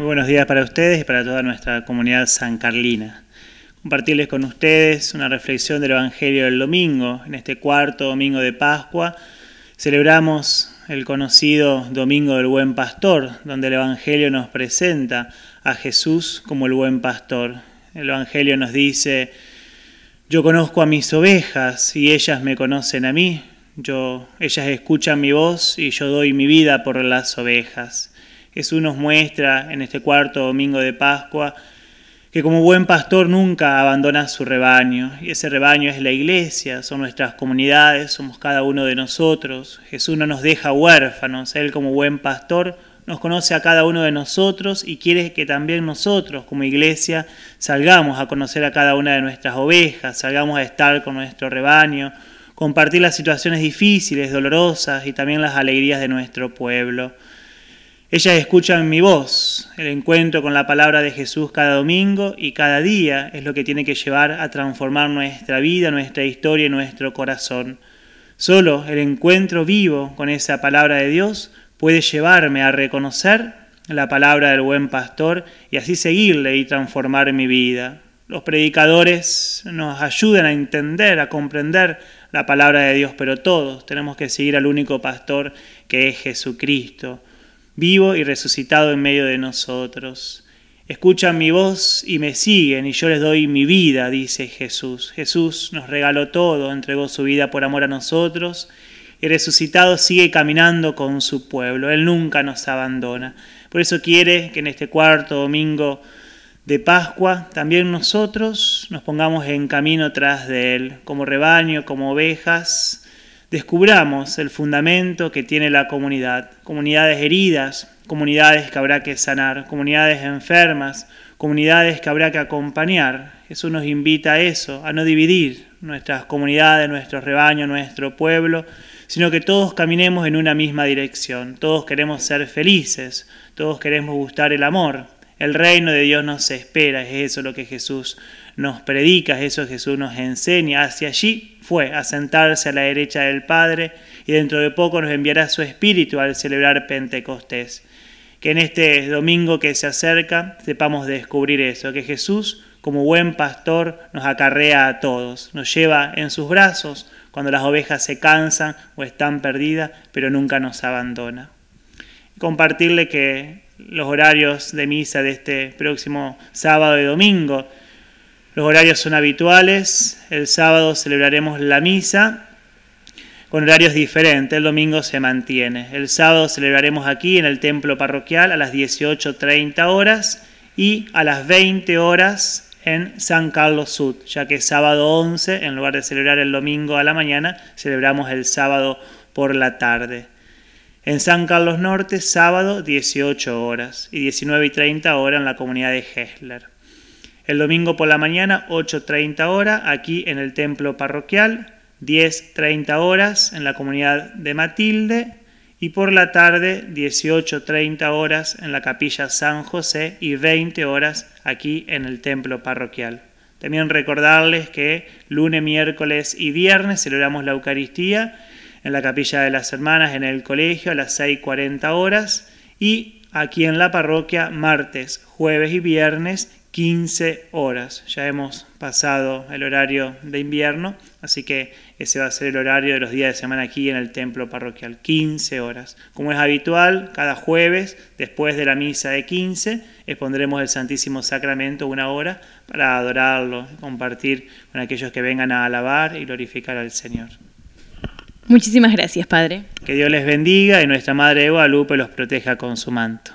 Muy buenos días para ustedes y para toda nuestra comunidad san carlina. Compartirles con ustedes una reflexión del Evangelio del domingo. En este cuarto domingo de Pascua celebramos el conocido Domingo del Buen Pastor, donde el Evangelio nos presenta a Jesús como el Buen Pastor. El Evangelio nos dice, yo conozco a mis ovejas y ellas me conocen a mí. Yo, ellas escuchan mi voz y yo doy mi vida por las ovejas. Jesús nos muestra en este cuarto domingo de Pascua que como buen pastor nunca abandona su rebaño, y ese rebaño es la iglesia, son nuestras comunidades, somos cada uno de nosotros. Jesús no nos deja huérfanos, Él como buen pastor nos conoce a cada uno de nosotros y quiere que también nosotros como iglesia salgamos a conocer a cada una de nuestras ovejas, salgamos a estar con nuestro rebaño, compartir las situaciones difíciles, dolorosas y también las alegrías de nuestro pueblo. Ellas escuchan mi voz. El encuentro con la palabra de Jesús cada domingo y cada día es lo que tiene que llevar a transformar nuestra vida, nuestra historia y nuestro corazón. Solo el encuentro vivo con esa palabra de Dios puede llevarme a reconocer la palabra del buen pastor y así seguirle y transformar mi vida. Los predicadores nos ayudan a entender, a comprender la palabra de Dios, pero todos tenemos que seguir al único pastor que es Jesucristo vivo y resucitado en medio de nosotros. Escuchan mi voz y me siguen y yo les doy mi vida, dice Jesús. Jesús nos regaló todo, entregó su vida por amor a nosotros y resucitado sigue caminando con su pueblo. Él nunca nos abandona. Por eso quiere que en este cuarto domingo de Pascua también nosotros nos pongamos en camino tras de Él, como rebaño, como ovejas descubramos el fundamento que tiene la comunidad, comunidades heridas, comunidades que habrá que sanar, comunidades enfermas, comunidades que habrá que acompañar. Eso nos invita a eso, a no dividir nuestras comunidades, nuestro rebaño, nuestro pueblo, sino que todos caminemos en una misma dirección, todos queremos ser felices, todos queremos gustar el amor. El reino de Dios nos espera, es eso lo que Jesús nos predica, eso Jesús nos enseña. Hacia allí fue a sentarse a la derecha del Padre y dentro de poco nos enviará su Espíritu al celebrar Pentecostés. Que en este domingo que se acerca sepamos descubrir eso, que Jesús como buen pastor nos acarrea a todos, nos lleva en sus brazos cuando las ovejas se cansan o están perdidas, pero nunca nos abandona. Compartirle que los horarios de misa de este próximo sábado y domingo. Los horarios son habituales, el sábado celebraremos la misa con horarios diferentes, el domingo se mantiene. El sábado celebraremos aquí en el templo parroquial a las 18.30 horas y a las 20 horas en San Carlos Sud, ya que sábado 11, en lugar de celebrar el domingo a la mañana, celebramos el sábado por la tarde. En San Carlos Norte, sábado 18 horas y 19 y 30 horas en la comunidad de Hessler. El domingo por la mañana, 8.30 horas, aquí en el templo parroquial, 10.30 horas en la comunidad de Matilde y por la tarde 18.30 horas en la capilla San José y 20 horas aquí en el templo parroquial. También recordarles que lunes, miércoles y viernes celebramos la Eucaristía en la capilla de las hermanas, en el colegio, a las 6.40 horas y aquí en la parroquia martes, jueves y viernes, 15 horas. Ya hemos pasado el horario de invierno, así que ese va a ser el horario de los días de semana aquí en el templo parroquial, 15 horas. Como es habitual, cada jueves, después de la misa de 15, expondremos el Santísimo Sacramento una hora para adorarlo, compartir con aquellos que vengan a alabar y glorificar al Señor. Muchísimas gracias, Padre. Que Dios les bendiga y nuestra Madre de Guadalupe los proteja con su manto.